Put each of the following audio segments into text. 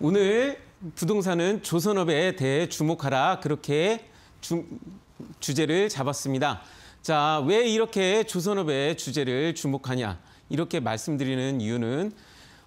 오늘 부동산은 조선업에 대해 주목하라 그렇게 주, 주제를 잡았습니다. 자, 왜 이렇게 조선업의 주제를 주목하냐 이렇게 말씀드리는 이유는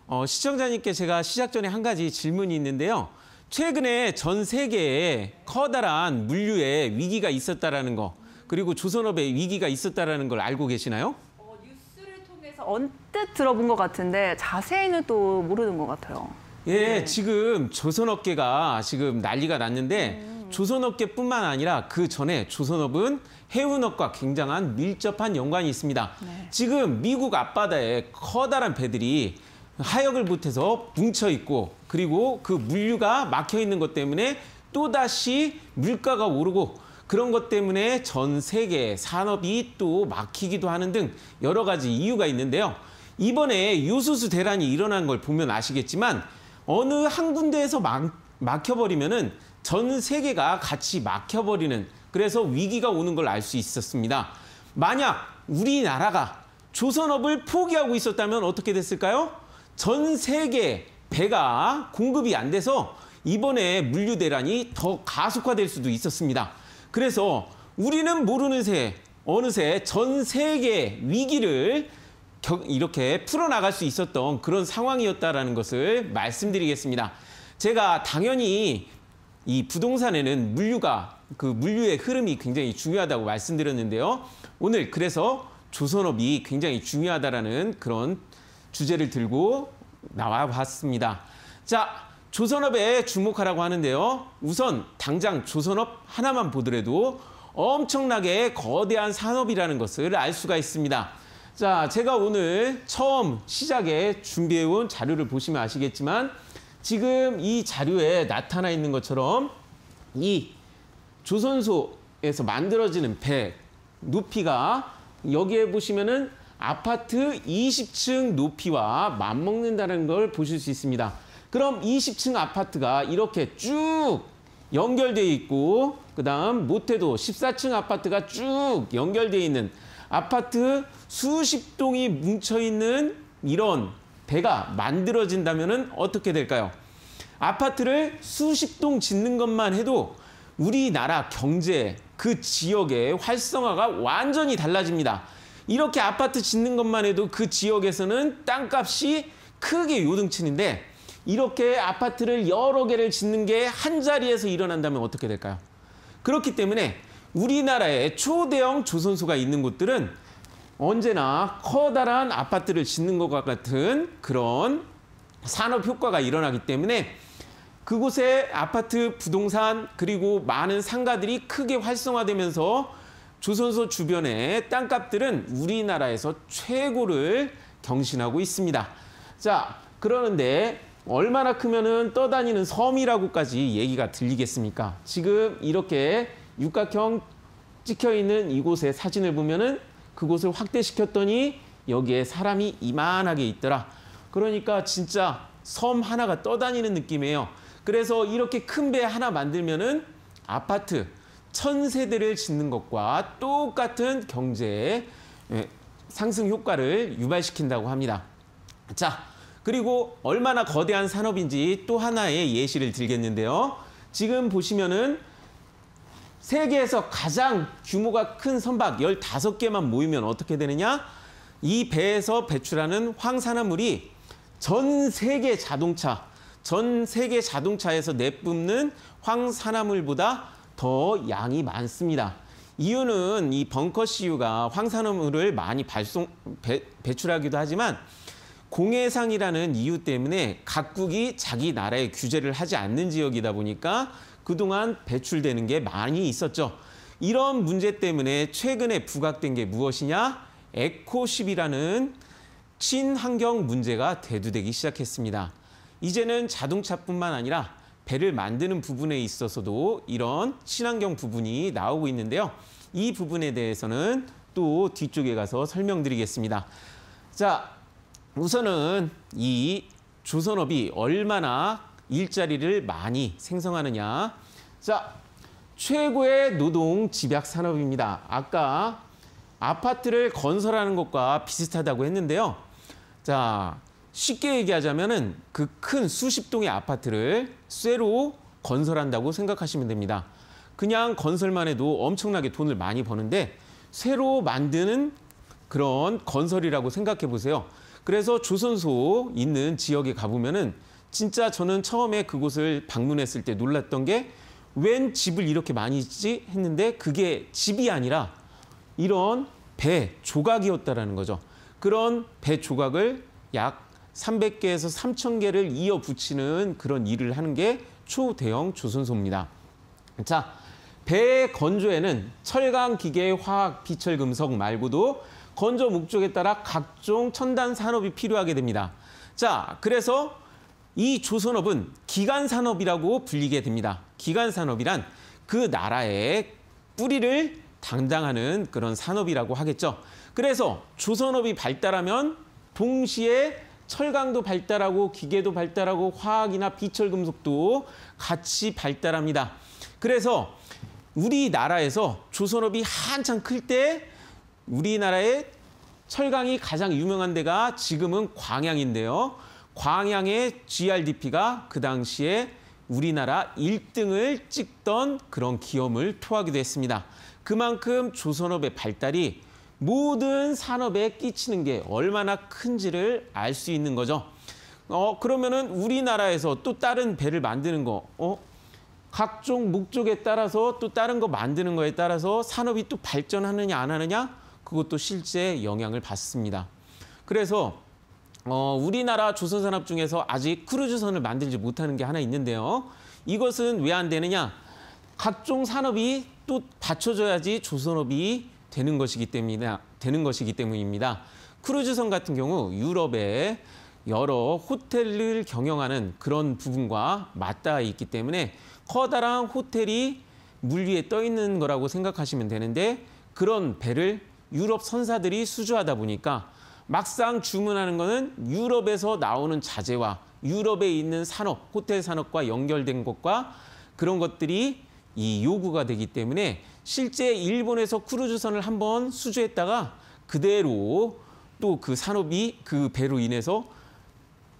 어, 시청자님께 제가 시작 전에 한 가지 질문이 있는데요. 최근에 전 세계에 커다란 물류의 위기가 있었다라는 거 그리고 조선업의 위기가 있었다라는 걸 알고 계시나요? 어, 뉴스를 통해서 언뜻 들어본 것 같은데 자세히는 또 모르는 것 같아요. 예, 지금 조선업계가 지금 난리가 났는데 조선업계뿐만 아니라 그 전에 조선업은 해운업과 굉장한 밀접한 연관이 있습니다. 네. 지금 미국 앞바다에 커다란 배들이 하역을 못해서 뭉쳐 있고 그리고 그 물류가 막혀 있는 것 때문에 또다시 물가가 오르고 그런 것 때문에 전 세계 산업이 또 막히기도 하는 등 여러 가지 이유가 있는데요. 이번에 요수수 대란이 일어난 걸 보면 아시겠지만 어느 한 군데에서 막, 막혀버리면은 전 세계가 같이 막혀버리는 그래서 위기가 오는 걸 알 수 있었습니다. 만약 우리나라가 조선업을 포기하고 있었다면 어떻게 됐을까요? 전 세계 배가 공급이 안 돼서 이번에 물류 대란이 더 가속화될 수도 있었습니다. 그래서 우리는 모르는 새 어느새 전 세계 위기를 이렇게 풀어나갈 수 있었던 그런 상황이었다라는 것을 말씀드리겠습니다. 제가 당연히 이 부동산에는 물류가 그 물류의 흐름이 굉장히 중요하다고 말씀드렸는데요. 오늘 그래서 조선업이 굉장히 중요하다라는 그런 주제를 들고 나와 봤습니다. 자, 조선업에 주목하라고 하는데요. 우선 당장 조선업 하나만 보더라도 엄청나게 거대한 산업이라는 것을 알 수가 있습니다. 자, 제가 오늘 처음 시작에 준비해온 자료를 보시면 아시겠지만 지금 이 자료에 나타나 있는 것처럼 이 조선소에서 만들어지는 배 높이가 여기에 보시면은 아파트 20층 높이와 맞먹는다는 걸 보실 수 있습니다. 그럼 20층 아파트가 이렇게 쭉연결되어 있고 그다음 못해도 14층 아파트가 쭉연결되어 있는 아파트 수십 동이 뭉쳐있는 이런 배가 만들어진다면 어떻게 될까요? 아파트를 수십 동 짓는 것만 해도 우리나라 경제, 그 지역의 활성화가 완전히 달라집니다. 이렇게 아파트 짓는 것만 해도 그 지역에서는 땅값이 크게 요등치는데 이렇게 아파트를 여러 개를 짓는 게 한 자리에서 일어난다면 어떻게 될까요? 그렇기 때문에 우리나라에 초대형 조선소가 있는 곳들은 언제나 커다란 아파트를 짓는 것과 같은 그런 산업 효과가 일어나기 때문에 그곳에 아파트, 부동산 그리고 많은 상가들이 크게 활성화되면서 조선소 주변의 땅값들은 우리나라에서 최고를 경신하고 있습니다. 자, 그러는데 얼마나 크면은 떠다니는 섬이라고까지 얘기가 들리겠습니까? 지금 이렇게 육각형 찍혀 있는 이곳의 사진을 보면은 그곳을 확대시켰더니 여기에 사람이 이만하게 있더라. 그러니까 진짜 섬 하나가 떠다니는 느낌이에요. 그래서 이렇게 큰 배 하나 만들면은 아파트, 천세대를 짓는 것과 똑같은 경제의 예, 상승 효과를 유발시킨다고 합니다. 자, 그리고 얼마나 거대한 산업인지 또 하나의 예시를 들겠는데요. 지금 보시면은 세계에서 가장 규모가 큰 선박 15개만 모이면 어떻게 되느냐? 이 배에서 배출하는 황산화물이 전 세계 자동차, 전 세계 자동차에서 내뿜는 황산화물보다 더 양이 많습니다. 이유는 이 벙커 CU가 황산화물을 많이 발송, 배, 배출하기도 하지만 공해상이라는 이유 때문에 각국이 자기 나라의 규제를 하지 않는 지역이다 보니까 그동안 배출되는 게 많이 있었죠. 이런 문제 때문에 최근에 부각된 게 무엇이냐? 에코십이라는 친환경 문제가 대두되기 시작했습니다. 이제는 자동차뿐만 아니라 배를 만드는 부분에 있어서도 이런 친환경 부분이 나오고 있는데요. 이 부분에 대해서는 또 뒤쪽에 가서 설명드리겠습니다. 자, 우선은 이 조선업이 얼마나 일자리를 많이 생성하느냐. 자, 최고의 노동 집약 산업입니다. 아까 아파트를 건설하는 것과 비슷하다고 했는데요. 자, 쉽게 얘기하자면그 큰 수십 동의 아파트를 쇠로 건설한다고 생각하시면 됩니다. 그냥 건설만 해도 엄청나게 돈을 많이 버는데 쇠로 만드는 그런 건설이라고 생각해 보세요. 그래서 조선소 있는 지역에 가보면은 진짜 저는 처음에 그곳을 방문했을 때 놀랐던 게 웬 집을 이렇게 많이 짓지 했는데 그게 집이 아니라 이런 배 조각이었다라는 거죠. 그런 배 조각을 약 300개에서 3,000개를 이어 붙이는 그런 일을 하는 게 초대형 조선소입니다. 자, 배의 건조에는 철강 기계의 화학 비철 금속 말고도 건조 목적에 따라 각종 첨단 산업이 필요하게 됩니다. 자, 그래서 이 조선업은 기간 산업이라고 불리게 됩니다. 기간 산업이란 그 나라의 뿌리를 담당하는 그런 산업이라고 하겠죠. 그래서 조선업이 발달하면 동시에 철강도 발달하고 기계도 발달하고 화학이나 비철금속도 같이 발달합니다. 그래서 우리나라에서 조선업이 한창 클 때 우리나라의 철강이 가장 유명한 데가 지금은 광양인데요. 광양의 GRDP가 그 당시에 우리나라 1등을 찍던 그런 기업을 토하기도 했습니다. 그만큼 조선업의 발달이 모든 산업에 끼치는 게 얼마나 큰지를 알 수 있는 거죠. 어, 그러면은 우리나라에서 또 다른 배를 만드는 거, 어? 각종 목적에 따라서 또 다른 거 만드는 거에 따라서 산업이 또 발전하느냐 안 하느냐 그것도 실제 영향을 받습니다. 그래서 어, 우리나라 조선산업 중에서 아직 크루즈선을 만들지 못하는 게 하나 있는데요. 이것은 왜 안 되느냐? 각종 산업이 또 받쳐줘야지 조선업이 되는 것이기 때문이다. 되는 것이기 때문입니다. 크루즈선 같은 경우 유럽의 여러 호텔을 경영하는 그런 부분과 맞닿아 있기 때문에 커다란 호텔이 물 위에 떠 있는 거라고 생각하시면 되는데 그런 배를 유럽 선사들이 수주하다 보니까 막상 주문하는 거는 유럽에서 나오는 자재와 유럽에 있는 산업, 호텔 산업과 연결된 것과 그런 것들이 이 요구가 되기 때문에 실제 일본에서 크루즈선을 한번 수주했다가 그대로 또 그 산업이 그 배로 인해서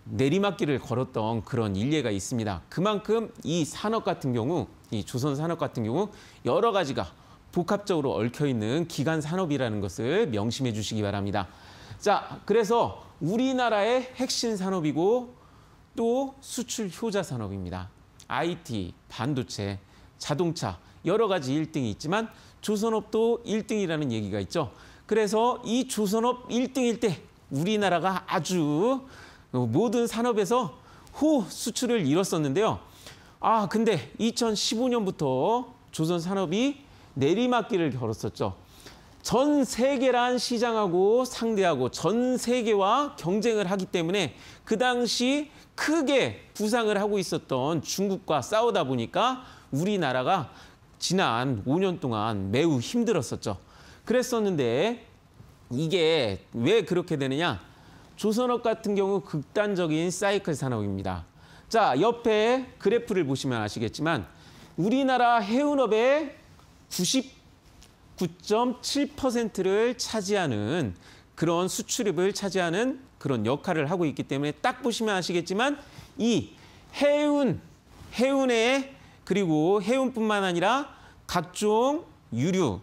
내리막길을 걸었던 그런 일례가 있습니다. 그만큼 이 산업 같은 경우, 이 조선 산업 같은 경우 여러 가지가 복합적으로 얽혀있는 기간 산업이라는 것을 명심해 주시기 바랍니다. 자, 그래서 우리나라의 핵심 산업이고 또 수출 효자 산업입니다. IT, 반도체, 자동차 여러 가지 1등이 있지만 조선업도 1등이라는 얘기가 있죠. 그래서 이 조선업 1등일 때 우리나라가 아주 모든 산업에서 호 수출을 이뤘었는데요. 아 근데 2015년부터 조선 산업이 내리막길을 걸었었죠. 전 세계란 시장하고 상대하고 전 세계와 경쟁을 하기 때문에 그 당시 크게 부상을 하고 있었던 중국과 싸우다 보니까 우리나라가 지난 5년 동안 매우 힘들었었죠. 그랬었는데 이게 왜 그렇게 되느냐? 조선업 같은 경우 극단적인 사이클 산업입니다. 자, 옆에 그래프를 보시면 아시겠지만 우리나라 해운업의 90 49.7%를 차지하는 그런 수출입을 차지하는 그런 역할을 하고 있기 때문에 딱 보시면 아시겠지만 이 해운, 해운에 그리고 해운뿐만 아니라 각종 유류,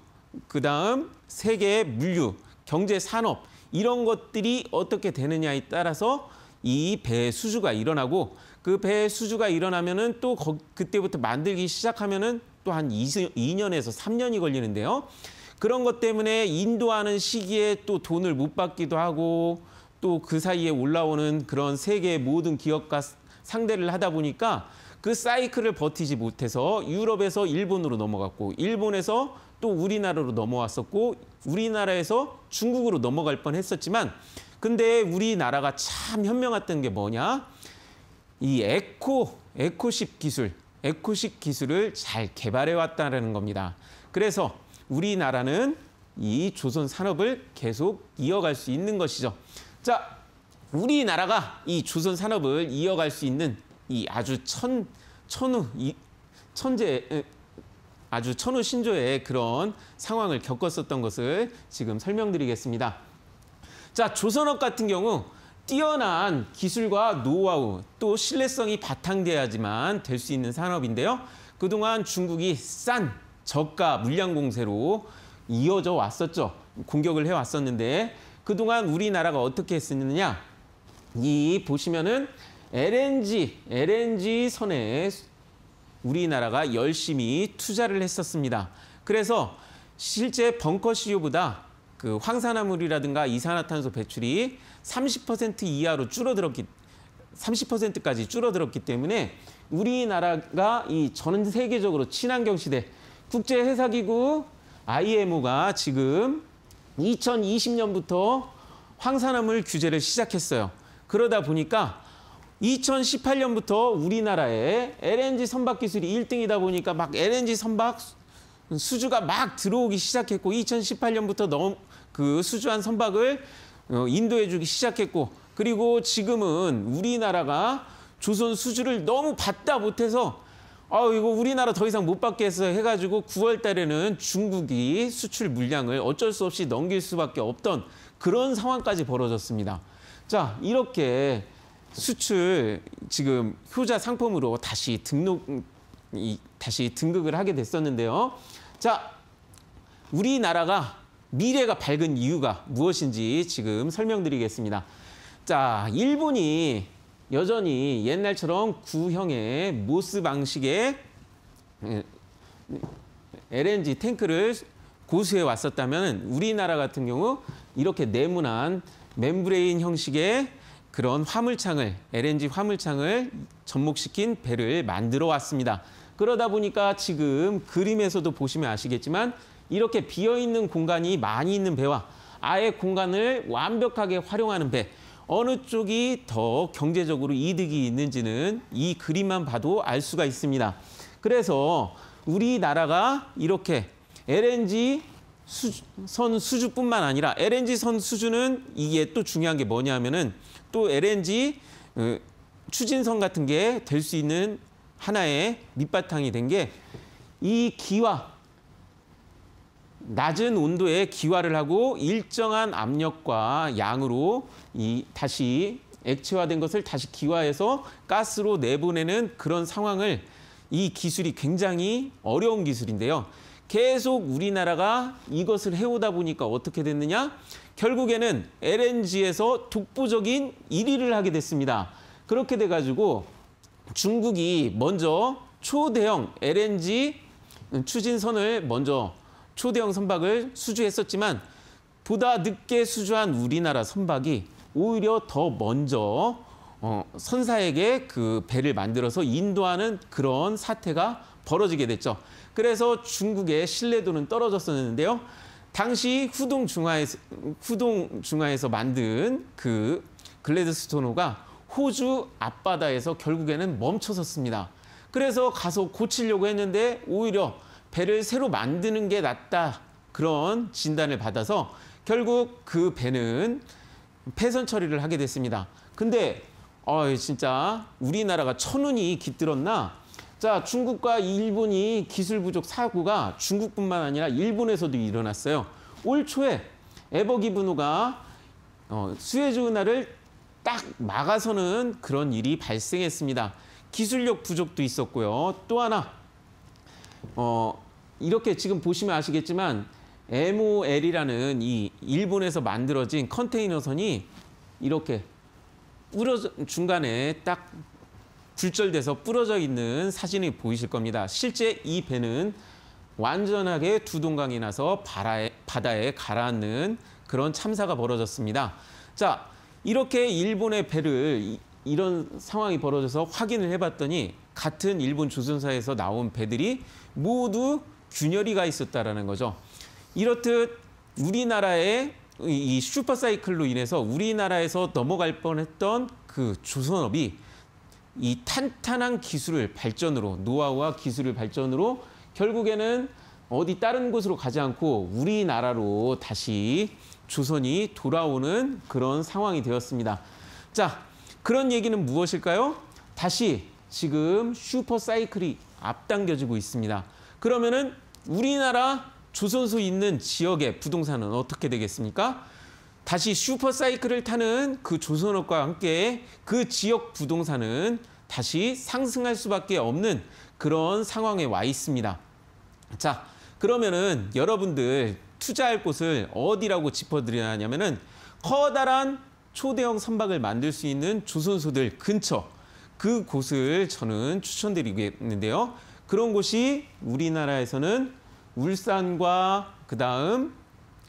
그다음 세계 물류, 경제 산업 이런 것들이 어떻게 되느냐에 따라서 이 배 수주가 일어나고 그 배의 수주가 일어나면은 또 거, 그때부터 만들기 시작하면은 또 한 2년에서 3년이 걸리는데요. 그런 것 때문에 인도하는 시기에 또 돈을 못 받기도 하고 또 그 사이에 올라오는 그런 세계의 모든 기업과 상대를 하다 보니까 그 사이클을 버티지 못해서 유럽에서 일본으로 넘어갔고 일본에서 또 우리나라로 넘어왔었고 우리나라에서 중국으로 넘어갈 뻔했었지만 근데 우리나라가 참 현명했던 게 뭐냐? 이 에코, 에코십 기술, 에코십 기술을 잘 개발해 왔다는 겁니다. 그래서 우리나라는 이 조선 산업을 계속 이어갈 수 있는 것이죠. 자, 우리나라가 이 조선 산업을 이어갈 수 있는 이 아주 천, 천우, 이, 천재, 아주 천우 신조의 그런 상황을 겪었었던 것을 지금 설명드리겠습니다. 자, 조선업 같은 경우 뛰어난 기술과 노하우 또 신뢰성이 바탕돼야지만 될 수 있는 산업인데요. 그동안 중국이 싼 저가 물량 공세로 이어져 왔었죠. 공격을 해왔었는데 그동안 우리나라가 어떻게 했었느냐. 이 보시면은 LNG, LNG 선에 우리나라가 열심히 투자를 했었습니다. 그래서 실제 벙커 CEO보다 그 황산화물이라든가 이산화탄소 배출이 30% 이하로 줄어들었기 30%까지 줄어들었기 때문에 우리나라가 이 전 세계적으로 친환경 시대 국제회사기구 IMO가 지금 2020년부터 황산화물 규제를 시작했어요. 그러다 보니까 2018년부터 우리나라에 LNG 선박 기술이 일등이다 보니까 막 LNG 선박 수주가 막 들어오기 시작했고 2018년부터 너무 그 수주한 선박을 어, 인도해주기 시작했고 그리고 지금은 우리나라가 조선 수주를 너무 받다 못해서 아 이거 우리나라 더 이상 못 받게 해서 해가지고 9월 달에는 중국이 수출 물량을 어쩔 수 없이 넘길 수밖에 없던 그런 상황까지 벌어졌습니다. 자 이렇게 수출 지금 효자 상품으로 다시 등록 다시 등극을 하게 됐었는데요. 자 우리나라가 미래가 밝은 이유가 무엇인지 지금 설명드리겠습니다. 자, 일본이 여전히 옛날처럼 구형의 모스 방식의 LNG 예, 탱크를 고수해 왔었다면 우리나라 같은 경우 이렇게 네모난 멤브레인 형식의 그런 화물창을 LNG 화물창을 접목시킨 배를 만들어 왔습니다. 그러다 보니까 지금 그림에서도 보시면 아시겠지만 이렇게 비어있는 공간이 많이 있는 배와 아예 공간을 완벽하게 활용하는 배 어느 쪽이 더 경제적으로 이득이 있는지는 이 그림만 봐도 알 수가 있습니다. 그래서 우리나라가 이렇게 LNG 수선 수주뿐만 아니라 LNG 선 수주는 이게 또 중요한 게 뭐냐면은 또 LNG 어, 추진선 같은 게 될 수 있는 하나의 밑바탕이 된 게 이 기와 낮은 온도에 기화를 하고 일정한 압력과 양으로 이 다시 액체화된 것을 다시 기화해서 가스로 내보내는 그런 상황을 이 기술이 굉장히 어려운 기술인데요. 계속 우리나라가 이것을 해오다 보니까 어떻게 됐느냐? 결국에는 LNG에서 독보적인 1위를 하게 됐습니다. 그렇게 돼가지고 중국이 먼저 초대형 LNG 추진선을 먼저 초대형 선박을 수주했었지만 보다 늦게 수주한 우리나라 선박이 오히려 더 먼저 어, 선사에게 그 배를 만들어서 인도하는 그런 사태가 벌어지게 됐죠. 그래서 중국의 신뢰도는 떨어졌었는데요. 당시 후동 중화에서, 후동 중화에서 만든 그 글래드스 토노가 호주 앞바다에서 결국에는 멈춰섰습니다. 그래서 가서 고치려고 했는데 오히려 배를 새로 만드는 게 낫다 그런 진단을 받아서 결국 그 배는 폐선 처리를 하게 됐습니다. 근데 어 진짜 우리나라가 천운이 깃들었나? 자 중국과 일본이 기술 부족 사고가 중국뿐만 아니라 일본에서도 일어났어요. 올 초에 에버기브노가 어, 수혜주 운하를 딱 막아서는 그런 일이 발생했습니다. 기술력 부족도 있었고요. 또 하나 어, 이렇게 지금 보시면 아시겠지만 MOL이라는 이 일본에서 만들어진 컨테이너선이 이렇게 뿌려져 중간에 딱 굴절돼서 뿌려져 있는 사진이 보이실 겁니다. 실제 이 배는 완전하게 두 동강이 나서 바라에, 바다에 가라앉는 그런 참사가 벌어졌습니다. 자, 이렇게 일본의 배를 이런 상황이 벌어져서 확인을 해봤더니 같은 일본 조선사에서 나온 배들이 모두 균열이 가 있었다라는 거죠. 이렇듯 우리나라의 이 슈퍼사이클로 인해서 우리나라에서 넘어갈 뻔했던 그 조선업이 이 탄탄한 기술을 발전으로 노하우와 기술을 발전으로 결국에는 어디 다른 곳으로 가지 않고 우리나라로 다시 조선이 돌아오는 그런 상황이 되었습니다. 자, 그런 얘기는 무엇일까요? 다시 지금 슈퍼 사이클이 앞당겨지고 있습니다. 그러면은 우리나라 조선소 있는 지역의 부동산은 어떻게 되겠습니까? 다시 슈퍼 사이클을 타는 그 조선업과 함께 그 지역 부동산은 다시 상승할 수밖에 없는 그런 상황에 와 있습니다. 자, 그러면은 여러분들 투자할 곳을 어디라고 짚어드려야 하냐면은 커다란 초대형 선박을 만들 수 있는 조선소들 근처 그 곳을 저는 추천드리겠는데요. 그런 곳이 우리나라에서는 울산과 그다음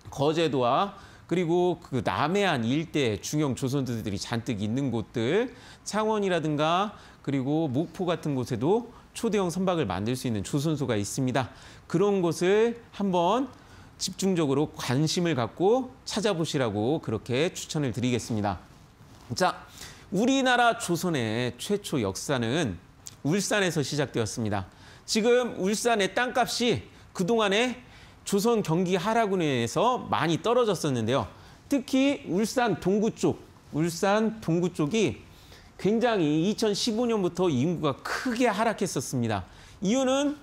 거제도와 그리고 그 남해안 일대 중형 조선소들이 잔뜩 있는 곳들 창원이라든가 그리고 목포 같은 곳에도 초대형 선박을 만들 수 있는 조선소가 있습니다. 그런 곳을 한번 집중적으로 관심을 갖고 찾아보시라고 그렇게 추천을 드리겠습니다. 자, 우리나라 조선의 최초 역사는 울산에서 시작되었습니다. 지금 울산의 땅값이 그동안에 조선 경기 하라군에서 많이 떨어졌었는데요. 특히 울산 동구 쪽, 울산 동구 쪽이 굉장히 2015년부터 인구가 크게 하락했었습니다. 이유는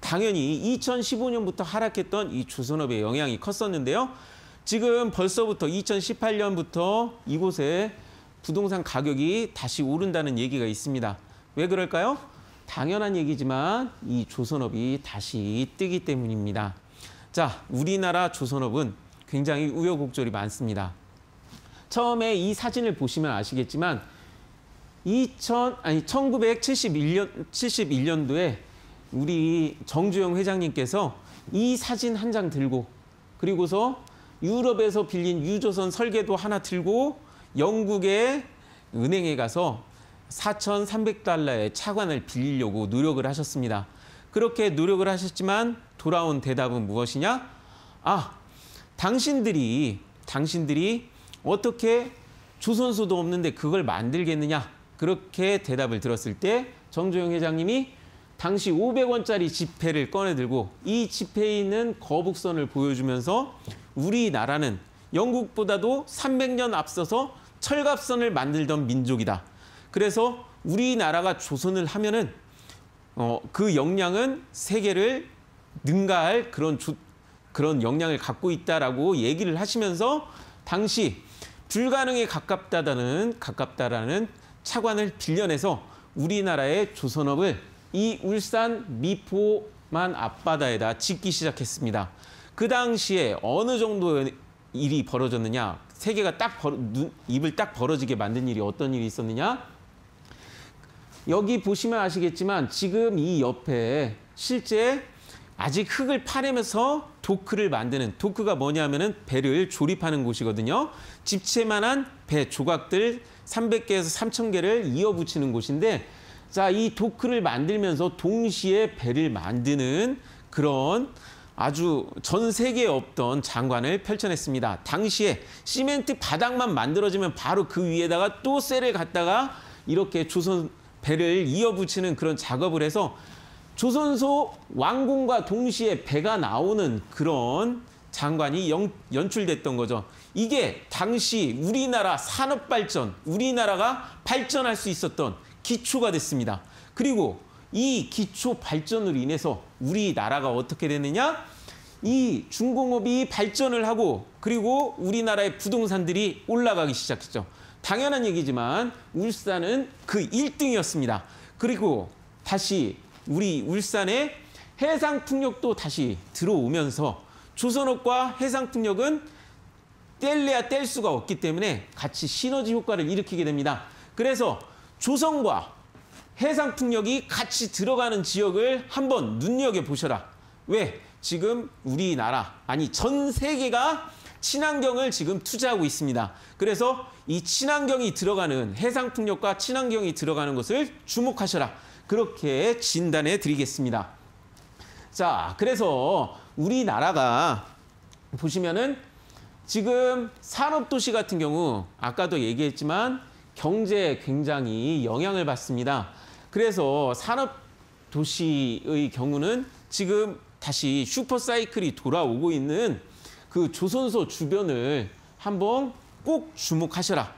당연히 2015년부터 하락했던 이 조선업의 영향이 컸었는데요. 지금 벌써부터 2018년부터 이곳에 부동산 가격이 다시 오른다는 얘기가 있습니다. 왜 그럴까요? 당연한 얘기지만 이 조선업이 다시 뜨기 때문입니다. 자, 우리나라 조선업은 굉장히 우여곡절이 많습니다. 처음에 이 사진을 보시면 아시겠지만 2000 아니 1971년 71년도에 우리 정주영 회장님께서 이 사진 한 장 들고 그리고서 유럽에서 빌린 유조선 설계도 하나 들고 영국의 은행에 가서 4,300달러의 차관을 빌리려고 노력을 하셨습니다. 그렇게 노력을 하셨지만 돌아온 대답은 무엇이냐? 아, 당신들이 당신들이 어떻게 조선소도 없는데 그걸 만들겠느냐? 그렇게 대답을 들었을 때 정조영 회장님이 당시 500원짜리 지폐를 꺼내들고 이 지폐에 있는 거북선을 보여주면서 우리나라는 영국보다도 300년 앞서서 철갑선을 만들던 민족이다. 그래서 우리나라가 조선을 하면은 어, 그 역량은 세계를 능가할 그런 조, 그런 역량을 갖고 있다라고 얘기를 하시면서 당시 불가능에 가깝다다는 가깝다라는 차관을 빌려내서 우리나라의 조선업을 이 울산 미포만 앞바다에다 짓기 시작했습니다. 그 당시에 어느 정도 의 일이 벌어졌느냐 세계가 딱 벌, 눈, 입을 딱 벌어지게 만든 일이 어떤 일이 있었느냐 여기 보시면 아시겠지만 지금 이 옆에 실제 아직 흙을 파내면서 도크를 만드는 도크가 뭐냐면은 배를 조립하는 곳이거든요. 집체만한배 조각들 300개에서 3,000개를 이어붙이는 곳인데 자, 이 도크를 만들면서 동시에 배를 만드는 그런 아주 전 세계에 없던 장관을 펼쳐냈습니다. 당시에 시멘트 바닥만 만들어지면 바로 그 위에다가 또 쇠를 갖다가 이렇게 조선 배를 이어붙이는 그런 작업을 해서 조선소 완공과 동시에 배가 나오는 그런 장관이 연, 연출됐던 거죠. 이게 당시 우리나라 산업 발전, 우리나라가 발전할 수 있었던 기초가 됐습니다. 그리고 이 기초 발전으로 인해서 우리나라가 어떻게 되느냐? 이 중공업이 발전을 하고 그리고 우리나라의 부동산들이 올라가기 시작했죠. 당연한 얘기지만 울산은 그 1등이었습니다. 그리고 다시 우리 울산의 해상풍력도 다시 들어오면서 조선업과 해상풍력은 뗄래야 뗄 수가 없기 때문에 같이 시너지 효과를 일으키게 됩니다. 그래서 조성과 해상 풍력이 같이 들어가는 지역을 한번 눈여겨 보셔라. 왜? 지금 우리나라 아니 전 세계가 친환경을 지금 투자하고 있습니다. 그래서 이 친환경이 들어가는 해상 풍력과 친환경이 들어가는 것을 주목하셔라. 그렇게 진단해 드리겠습니다. 자, 그래서 우리나라가 보시면은 지금 산업도시 같은 경우 아까도 얘기했지만 경제에 굉장히 영향을 받습니다. 그래서 산업 도시의 경우는 지금 다시 슈퍼사이클이 돌아오고 있는 그 조선소 주변을 한번 꼭 주목하셔라.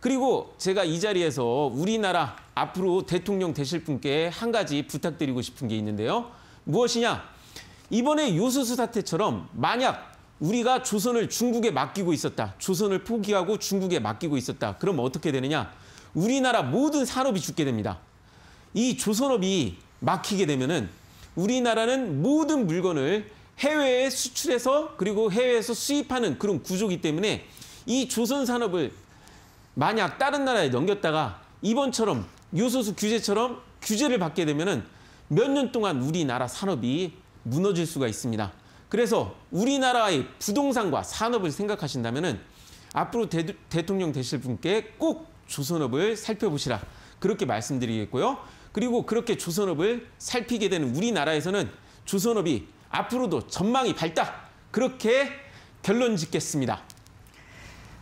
그리고 제가 이 자리에서 우리나라 앞으로 대통령 되실 분께 한 가지 부탁드리고 싶은 게 있는데요. 무엇이냐? 이번에 요수수 사태처럼 만약 우리가 조선을 중국에 맡기고 있었다. 조선을 포기하고 중국에 맡기고 있었다. 그럼 어떻게 되느냐? 우리나라 모든 산업이 죽게 됩니다. 이 조선업이 막히게 되면은 우리나라는 모든 물건을 해외에 수출해서 그리고 해외에서 수입하는 그런 구조기 때문에 이 조선 산업을 만약 다른 나라에 넘겼다가 이번처럼 요소수 규제처럼 규제를 받게 되면은 몇 년 동안 우리나라 산업이 무너질 수가 있습니다. 그래서 우리나라의 부동산과 산업을 생각하신다면 앞으로 대, 대통령 되실 분께 꼭 조선업을 살펴보시라 그렇게 말씀드리겠고요. 그리고 그렇게 조선업을 살피게 되는 우리나라에서는 조선업이 앞으로도 전망이 밝다 그렇게 결론 짓겠습니다.